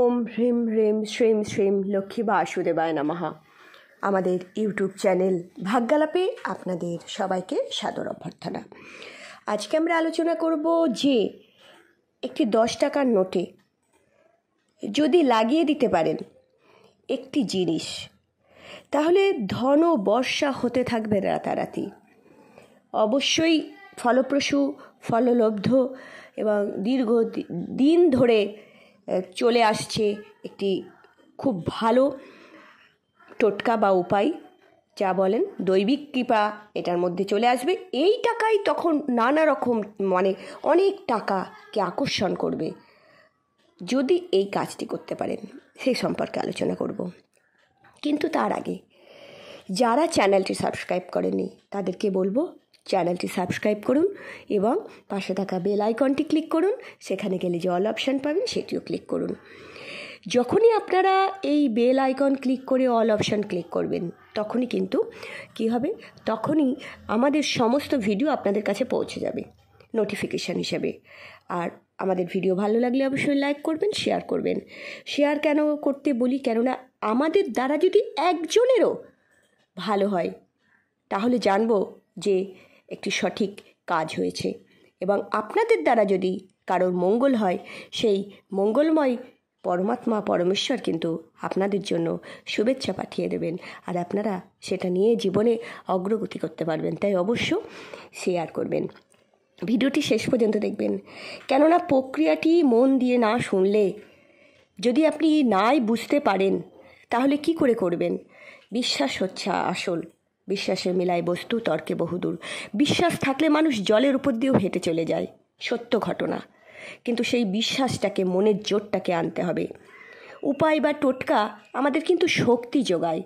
ওম হ্রিম হ্রিম শ্রীম শ্রীম লক্ষ্মী বাসুদেবায় নামাহা আমাদের YouTube channel ভাগ্যালাপে আপনাদের সবাইকে সাদর অভ্যর্থনা আজকে আমরা আলোচনা করব যে একটি দশ টাকার নোটে যদি লাগিয়ে দিতে পারেন একটি জিনিস তাহলে ধন বর্ষা হতে থাকবে রাতারাতি অবশ্যই ফলপ্রসূ ফললব্ধ এবং দীর্ঘ দিন ধরে চলে আসছে একটি খুব ভালো টোটকা বা উপায় যা বলেন দৈবিক কৃপা এটার মধ্যে চলে আসবে এই টাকাই তখন নানা রকম মানে অনেক টাকাকে আকর্ষণ করবে যদি এই কাজটি করতে পারেন সেই সম্পর্কে আলোচনা করব কিন্তু তার আগে যারা চ্যানেলটি সাবস্ক্রাইব করেনি তাদেরকে বলবো চ্যানেলটি সাবস্ক্রাইব করুন এবং পাশে থাকা বেল আইকনটি ক্লিক করুন সেখানে গেলে যে অল অপশান পাবেন সেটিও ক্লিক করুন যখনই আপনারা এই বেল আইকন ক্লিক করে অল অপশান ক্লিক করবেন তখনই কিন্তু কি হবে তখনই আমাদের সমস্ত ভিডিও আপনাদের কাছে পৌঁছে যাবে নোটিফিকেশান হিসাবে আর আমাদের ভিডিও ভালো লাগলে অবশ্যই লাইক করবেন শেয়ার করবেন শেয়ার কেন করতে বলি কেননা আমাদের দ্বারা যদি একজনেরও ভালো হয় তাহলে জানবো যে একটি সঠিক কাজ হয়েছে এবং আপনাদের দ্বারা যদি কারোর মঙ্গল হয় সেই মঙ্গলময় পরমাত্মা পরমেশ্বর কিন্তু আপনাদের জন্য শুভেচ্ছা পাঠিয়ে দেবেন আর আপনারা সেটা নিয়ে জীবনে অগ্রগতি করতে পারবেন তাই অবশ্য শেয়ার করবেন ভিডিওটি শেষ পর্যন্ত দেখবেন কেননা প্রক্রিয়াটি মন দিয়ে না শুনলে যদি আপনি নাই বুঝতে পারেন তাহলে কি করে করবেন বিশ্বাস হচ্ছে আসল বিশ্বাসের মেলায় বস্তু তর্কে বহুদূর বিশ্বাস থাকলে মানুষ জলের উপর দিয়েও হেঁটে চলে যায় সত্য ঘটনা কিন্তু সেই বিশ্বাসটাকে মনের জোরটাকে আনতে হবে উপায় বা টোটকা আমাদের কিন্তু শক্তি যোগায়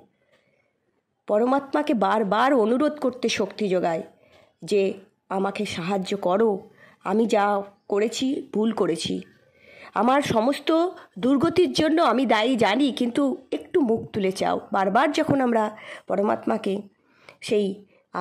পরমাত্মাকে বারবার অনুরোধ করতে শক্তি যোগায় যে আমাকে সাহায্য করো আমি যা করেছি ভুল করেছি আমার সমস্ত দুর্গতির জন্য আমি দায়ী জানি কিন্তু একটু মুখ তুলে চাও বারবার যখন আমরা পরমাত্মাকে সেই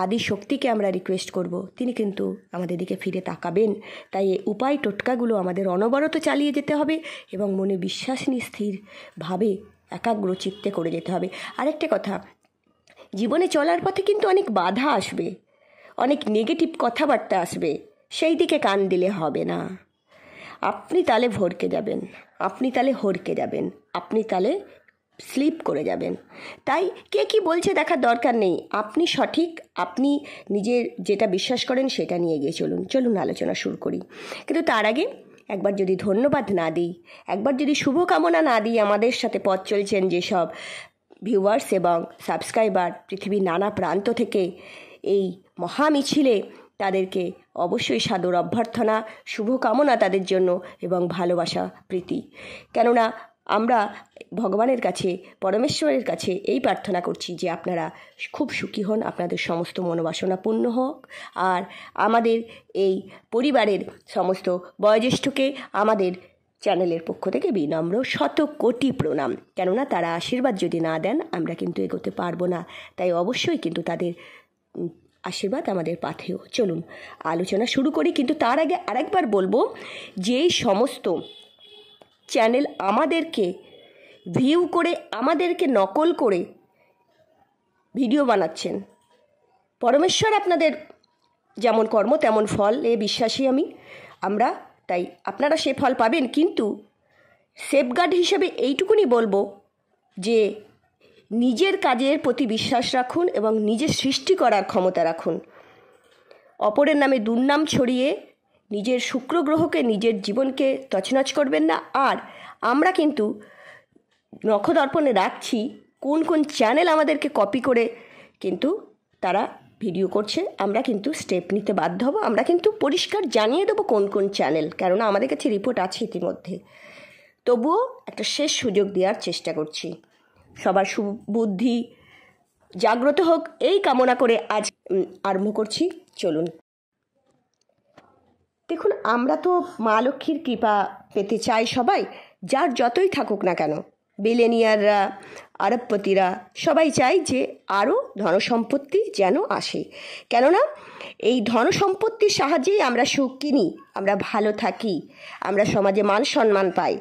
আদি শক্তিকে আমরা রিকোয়েস্ট করব তিনি কিন্তু আমাদের দিকে ফিরে তাকাবেন তাই উপায় টোটকাগুলো আমাদের অনবরত চালিয়ে যেতে হবে এবং মনে বিশ্বাস নিয়ে স্থিরভাবে একাগ্র চিত্তে করে যেতে হবে আরেকটা কথা জীবনে চলার পথে কিন্তু অনেক বাধা আসবে অনেক নেগেটিভ কথাবার্তা আসবে সেই দিকে কান দিলে হবে না আপনি তালে ভরকে যাবেন আপনি তালে হরকে যাবেন আপনি তালে স্লিপ করে যাবেন তাই কে কি বলছে দেখার দরকার নেই আপনি সঠিক আপনি নিজের যেটা বিশ্বাস করেন সেটা নিয়ে গিয়ে চলুন চলুন আলোচনা শুরু করি কিন্তু তার আগে একবার যদি ধন্যবাদ না দিই একবার যদি শুভকামনা না দিই আমাদের সাথে পথ চলছেন যেসব ভিউয়ার্স এবং সাবস্ক্রাইবার পৃথিবীর নানা প্রান্ত থেকে এই মহা মিছিলে তাদেরকে অবশ্যই সাদর অভ্যর্থনা শুভকামনা তাদের জন্য এবং ভালোবাসা প্রীতি কেননা আমরা ভগবানের কাছে পরমেশ্বরের কাছে এই প্রার্থনা করছি যে আপনারা খুব সুখী হন আপনাদের সমস্ত মনোবাসনা পূর্ণ হোক আর আমাদের এই পরিবারের সমস্ত বয়োজ্যেষ্ঠকে আমাদের চ্যানেলের পক্ষ থেকে বিনম্র শত কোটি প্রণাম কেননা তারা আশীর্বাদ যদি না দেন আমরা কিন্তু এগোতে পারবো না তাই অবশ্যই কিন্তু তাদের আশীর্বাদ আমাদের পাথেও চলুন আলোচনা শুরু করি কিন্তু তার আগে আরেকবার বলবো যে সমস্ত চ্যানেল আমাদেরকে ভিউ করে আমাদেরকে নকল করে ভিডিও বানাচ্ছেন পরমেশ্বর আপনাদের যেমন কর্ম তেমন ফল এ বিশ্বাসী আমি আমরা তাই আপনারা সে ফল পাবেন কিন্তু সেফগার্ড হিসেবে এইটুকুনি বলবো যে নিজের কাজের প্রতি বিশ্বাস রাখুন এবং নিজের সৃষ্টি করার ক্ষমতা রাখুন অপরের নামে দুর্নাম ছড়িয়ে নিজের শুক্র গ্রহকে নিজের জীবনকে তছনছ করবেন না আর আমরা কিন্তু নখদর্পণে রাখছি কোন কোন চ্যানেল আমাদেরকে কপি করে কিন্তু তারা ভিডিও করছে আমরা কিন্তু স্টেপ নিতে বাধ্য হব আমরা কিন্তু পরিষ্কার জানিয়ে দেবো কোন কোন চ্যানেল কেননা আমাদের কাছে রিপোর্ট আছে ইতিমধ্যে তবুও একটা শেষ সুযোগ দেওয়ার চেষ্টা করছি সবার সুবুদ্ধি জাগ্রত হোক এই কামনা করে আজ আরম্ভ করছি চলুন দেখুন আমরা তো মা লক্ষ্মীর কৃপা পেতে চাই সবাই যার যতই থাকুক না কেন বিলেনিয়াররা আরবপতিরা সবাই চায় যে আরও ধনসম্পত্তি যেন আসে কেননা এই ধনসম্পত্তির সাহায্যেই আমরা সুখ কিনি আমরা ভালো থাকি আমরা সমাজে মান সম্মান পাই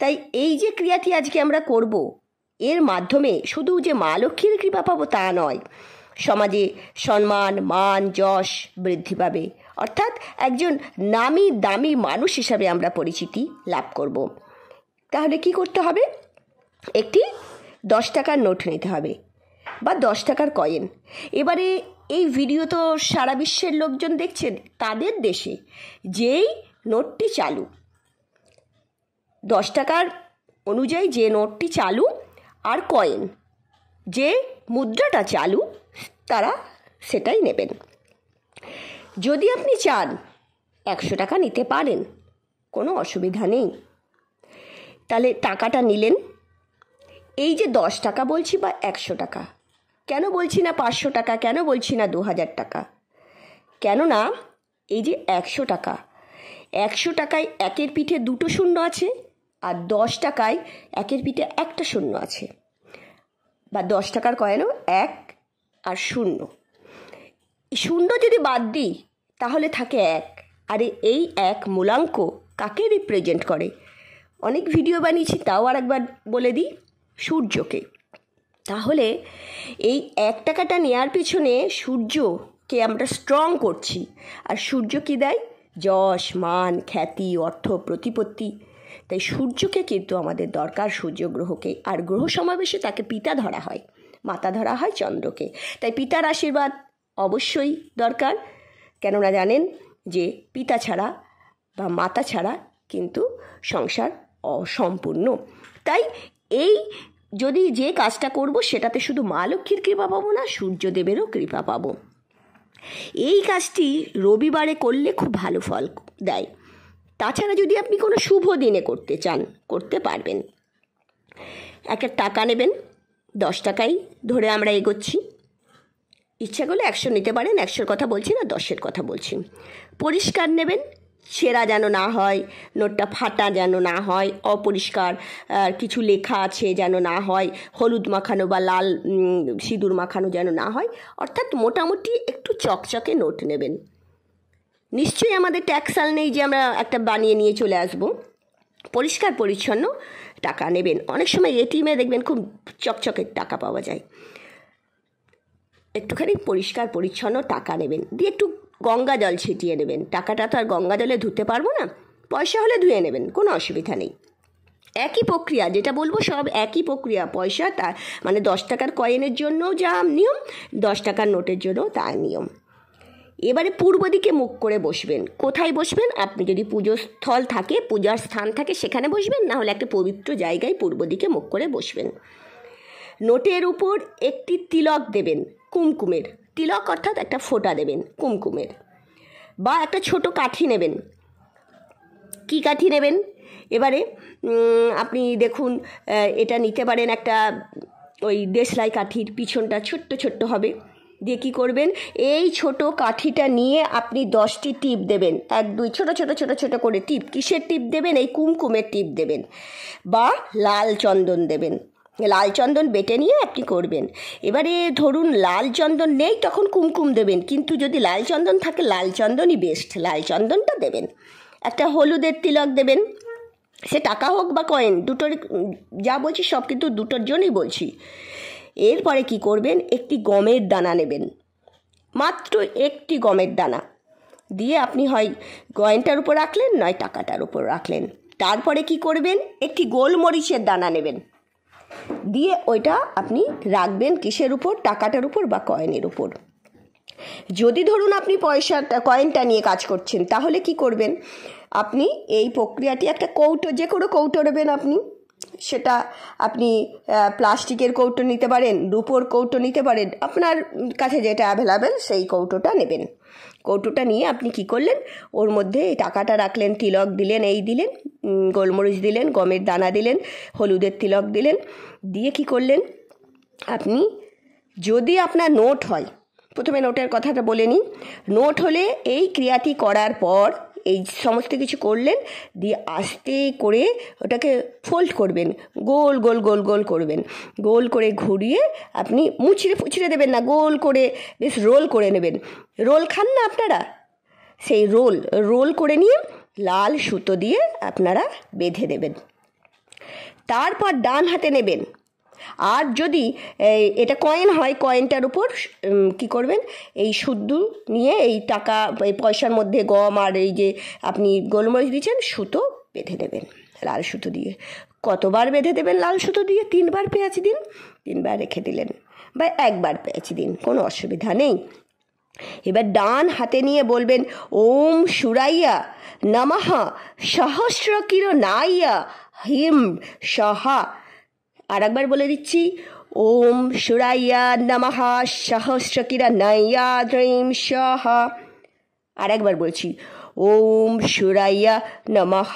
তাই এই যে ক্রিয়াটি আজকে আমরা করব এর মাধ্যমে শুধু যে মা লক্ষ্মীর কৃপা পাবো তা নয় সমাজে সম্মান মান যশ বৃদ্ধি পাবে অর্থাৎ একজন নামি দামি মানুষ হিসাবে আমরা পরিচিতি লাভ করব। তাহলে কি করতে হবে একটি দশ টাকার নোট নিতে হবে বা দশ টাকার কয়েন এবারে এই ভিডিও তো সারা বিশ্বের লোকজন দেখছেন তাদের দেশে যেই নোটটি চালু দশ টাকার অনুযায়ী যে নোটটি চালু আর কয়েন যে মুদ্রাটা চালু তারা সেটাই নেবেন যদি আপনি চান একশো টাকা নিতে পারেন কোনো অসুবিধা নেই তাহলে টাকাটা নিলেন এই যে দশ টাকা বলছি বা একশো টাকা কেন বলছি না পাঁচশো টাকা কেন বলছি না দু হাজার টাকা কেননা এই যে একশো টাকা একশো টাকায় একের পিঠে দুটো শূন্য আছে আর দশ টাকায় একের পিঠে একটা শূন্য আছে বা দশ টাকার কয়েনও এক আর শূন্য শূন্য যদি বাদ দিই তাহলে থাকে এক আরে এই এক মূলাঙ্ক কাকে রিপ্রেজেন্ট করে অনেক ভিডিও বানিয়েছি তাও আর একবার বলে দিই সূর্যকে তাহলে এই এক টাকাটা নেওয়ার পিছনে সূর্যকে আমরা স্ট্রং করছি আর সূর্য কী দেয় যশ মান খ্যাতি অর্থ প্রতিপত্তি তাই সূর্যকে কিন্তু আমাদের দরকার সূর্য গ্রহকে আর গ্রহ সমাবেশে তাকে পিতা ধরা হয় মাতা ধরা হয় চন্দ্রকে তাই পিতার আশীর্বাদ অবশ্যই দরকার কেননা জানেন যে পিতা ছাড়া বা মাতা ছাড়া কিন্তু সংসার অসম্পূর্ণ তাই এই যদি যে কাজটা করব সেটাতে শুধু মা লক্ষ্মীর কৃপা পাবো না সূর্যদেবেরও কৃপা পাবো এই কাজটি রবিবারে করলে খুব ভালো ফল দেয় তাছাড়া যদি আপনি কোনো শুভ দিনে করতে চান করতে পারবেন একটা টাকা নেবেন দশ টাকাই ধরে আমরা এগোচ্ছি ইচ্ছা করলে একশো নিতে পারেন একশোর কথা বলছি না দশের কথা বলছি পরিষ্কার নেবেন ছেঁড়া যেন না হয় নোটটা ফাটা যেন না হয় অপরিষ্কার কিছু লেখা আছে যেন না হয় হলুদ মাখানো বা লাল সিঁদুর মাখানো যেন না হয় অর্থাৎ মোটামুটি একটু চকচকে নোট নেবেন নিশ্চয়ই আমাদের ট্যাক্সাল নেই যে আমরা একটা বানিয়ে নিয়ে চলে আসবো পরিষ্কার পরিচ্ছন্ন টাকা নেবেন অনেক সময় এটিএমে দেখবেন খুব চকচকে টাকা পাওয়া যায় একটুখানি পরিষ্কার পরিচ্ছন্ন টাকা নেবেন দিয়ে একটু গঙ্গা জল ছিটিয়ে নেবেন টাকাটা তো আর গঙ্গা জলে ধুতে পারবো না পয়সা হলে ধুয়ে নেবেন কোনো অসুবিধা নেই একই প্রক্রিয়া যেটা বলবো সব একই প্রক্রিয়া পয়সা তা মানে দশ টাকার কয়েনের জন্য যা নিয়ম দশ টাকার নোটের জন্য তার নিয়ম এবারে পূর্ব দিকে মুখ করে বসবেন কোথায় বসবেন আপনি যদি পুজো স্থল থাকে পূজার স্থান থাকে সেখানে বসবেন না হলে একটা পবিত্র জায়গায় পূর্ব দিকে মুখ করে বসবেন নোটের উপর একটি তিলক দেবেন কুমকুমের তিলক অর্থাৎ একটা ফোঁটা দেবেন কুমকুমের বা একটা ছোট কাঠি নেবেন কি কাঠি নেবেন এবারে আপনি দেখুন এটা নিতে পারেন একটা ওই দেশলাই কাঠির পিছনটা ছোট্ট ছোট্ট হবে দিয়ে কী করবেন এই ছোট কাঠিটা নিয়ে আপনি দশটি টিপ দেবেন এক দুই ছোট ছোট ছোট ছোট করে টিপ কিসের টিপ দেবেন এই কুমকুমের টিপ দেবেন বা লাল চন্দন দেবেন লাল চন্দন বেটে নিয়ে আপনি করবেন এবারে ধরুন লাল চন্দন নেই তখন কুমকুম দেবেন কিন্তু যদি লাল চন্দন থাকে লাল চন্দনই বেস্ট লাল চন্দনটা দেবেন একটা হলুদের তিলক দেবেন সে টাকা হোক বা কয়েন দুটোর যা বলছি সব কিন্তু দুটোর জন্যই বলছি এরপরে কি করবেন একটি গমের দানা নেবেন মাত্র একটি গমের দানা দিয়ে আপনি হয় গয়েনটার উপর রাখলেন নয় টাকাটার উপর রাখলেন তারপরে কি করবেন একটি গোলমরিচের দানা নেবেন দিয়ে ওইটা আপনি রাখবেন কিসের উপর টাকাটার উপর বা কয়েনের উপর যদি ধরুন আপনি পয়সাটা কয়েনটা নিয়ে কাজ করছেন তাহলে কি করবেন আপনি এই প্রক্রিয়াটি একটা কৌটো যে কোনো কৌটো নেবেন আপনি সেটা আপনি প্লাস্টিকের কৌটো নিতে পারেন রুপোর কৌটো নিতে পারেন আপনার কাছে যেটা অ্যাভেলেবেল সেই কৌটোটা নেবেন কৌটোটা নিয়ে আপনি কি করলেন ওর মধ্যে এই টাকাটা রাখলেন তিলক দিলেন এই দিলেন গোলমরিচ দিলেন গমের দানা দিলেন হলুদের তিলক দিলেন দিয়ে কি করলেন আপনি যদি আপনার নোট হয় প্রথমে নোটের কথাটা বলে নিই নোট হলে এই ক্রিয়াটি করার পর এই সমস্ত কিছু করলেন দিয়ে আস্তে করে ওটাকে ফোল্ড করবেন গোল গোল গোল গোল করবেন গোল করে ঘুরিয়ে আপনি মুচড়ে ফুচড়ে দেবেন না গোল করে বেশ রোল করে নেবেন রোল খান না আপনারা সেই রোল রোল করে নিয়ে লাল সুতো দিয়ে আপনারা বেঁধে দেবেন তারপর ডান হাতে নেবেন আর যদি এটা কয়েন হয় কয়েনটার উপর কি করবেন এই শুদ্ধ নিয়ে এই টাকা এই পয়সার মধ্যে গম আর এই যে আপনি গোলমরিচ দিয়েছেন সুতো বেঁধে দেবেন লাল সুতো দিয়ে কতবার বেঁধে দেবেন লাল সুতো দিয়ে তিনবার পেঁয়াজ দিন তিনবার রেখে দিলেন বা একবার পেঁয়াজ দিন কোনো অসুবিধা নেই এবার ডান হাতে নিয়ে বলবেন ওম সুরাইয়া নমহা সহস্র কিরো নাইয়া হিম সহা আর একবার বলে দিচ্ছি ওম সুরাইয়া সহস্র সহস্রকিরা নাইয়া দ্রৈম সহ আর একবার বলছি ওম সুরাইয়া নমঃ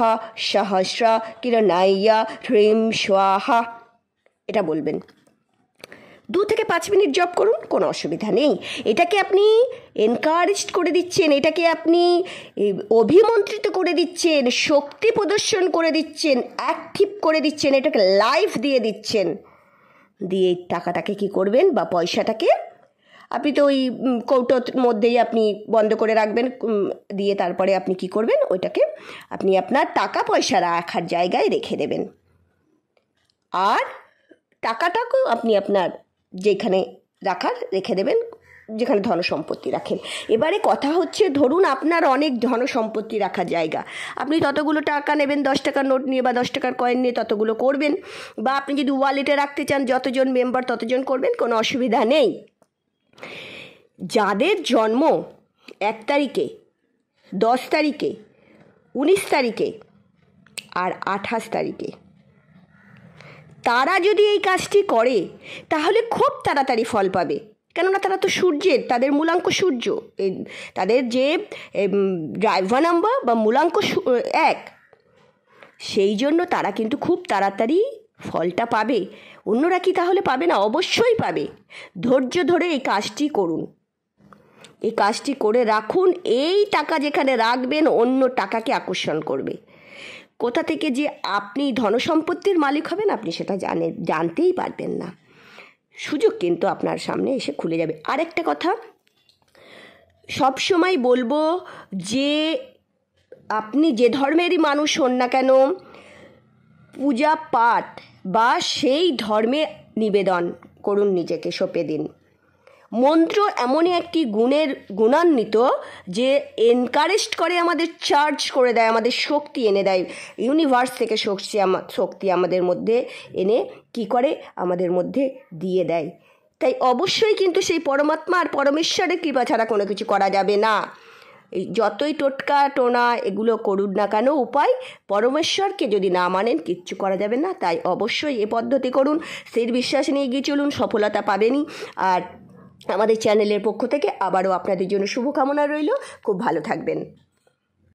সহস্র কিরণাইয়া হ্রীম স্বাহা এটা বলবেন দু থেকে পাঁচ মিনিট জব করুন কোনো অসুবিধা নেই এটাকে আপনি এনকারেজড করে দিচ্ছেন এটাকে আপনি অভিমন্ত্রিত করে দিচ্ছেন শক্তি প্রদর্শন করে দিচ্ছেন অ্যাক্টিভ করে দিচ্ছেন এটাকে লাইফ দিয়ে দিচ্ছেন দিয়ে এই টাকাটাকে কি করবেন বা পয়সাটাকে আপনি তো ওই কৌটোর মধ্যেই আপনি বন্ধ করে রাখবেন দিয়ে তারপরে আপনি কি করবেন ওইটাকে আপনি আপনার টাকা পয়সা রাখার জায়গায় রেখে দেবেন আর টাকাটাকেও আপনি আপনার যেখানে রাখার রেখে দেবেন যেখানে ধন সম্পত্তি রাখেন এবারে কথা হচ্ছে ধরুন আপনার অনেক ধন সম্পত্তি রাখার জায়গা আপনি ততগুলো টাকা নেবেন দশ টাকার নোট নিয়ে বা দশ টাকার কয়েন নিয়ে ততগুলো করবেন বা আপনি যদি ওয়ালেটে রাখতে চান যতজন মেম্বার ততজন করবেন কোনো অসুবিধা নেই যাদের জন্ম এক তারিখে দশ তারিখে উনিশ তারিখে আর আঠাশ তারিখে তারা যদি এই কাজটি করে তাহলে খুব তাড়াতাড়ি ফল পাবে কেননা তারা তো সূর্যের তাদের মূলাঙ্ক সূর্য তাদের যে ড্রাইভার নাম্বার বা মূলাঙ্ক এক সেই জন্য তারা কিন্তু খুব তাড়াতাড়ি ফলটা পাবে অন্যরা কি তাহলে পাবে না অবশ্যই পাবে ধৈর্য ধরে এই কাজটি করুন এই কাজটি করে রাখুন এই টাকা যেখানে রাখবেন অন্য টাকাকে আকর্ষণ করবে কোথা থেকে যে আপনি ধনসম্পত্তির মালিক হবেন আপনি সেটা জানে জানতেই পারবেন না সুযোগ কিন্তু আপনার সামনে এসে খুলে যাবে আরেকটা কথা সব সময় বলবো যে আপনি যে ধর্মেরই মানুষ হন না কেন পূজা পাঠ বা সেই ধর্মে নিবেদন করুন নিজেকে সঁপে দিন মন্ত্র এমনই একটি গুণের গুণান্বিত যে এনকারেজ করে আমাদের চার্জ করে দেয় আমাদের শক্তি এনে দেয় ইউনিভার্স থেকে শক্তি শক্তি আমাদের মধ্যে এনে কি করে আমাদের মধ্যে দিয়ে দেয় তাই অবশ্যই কিন্তু সেই পরমাত্মা আর পরমেশ্বরের কৃপা ছাড়া কোনো কিছু করা যাবে না এই যতই টোটকা টোনা এগুলো করুন না কেন উপায় পরমেশ্বরকে যদি না মানেন কিচ্ছু করা যাবে না তাই অবশ্যই এ পদ্ধতি করুন স্থির বিশ্বাস নিয়ে গিয়ে চলুন সফলতা পাবেনই আর আমাদের চ্যানেলের পক্ষ থেকে আবারও আপনাদের জন্য শুভকামনা রইল খুব ভালো থাকবেন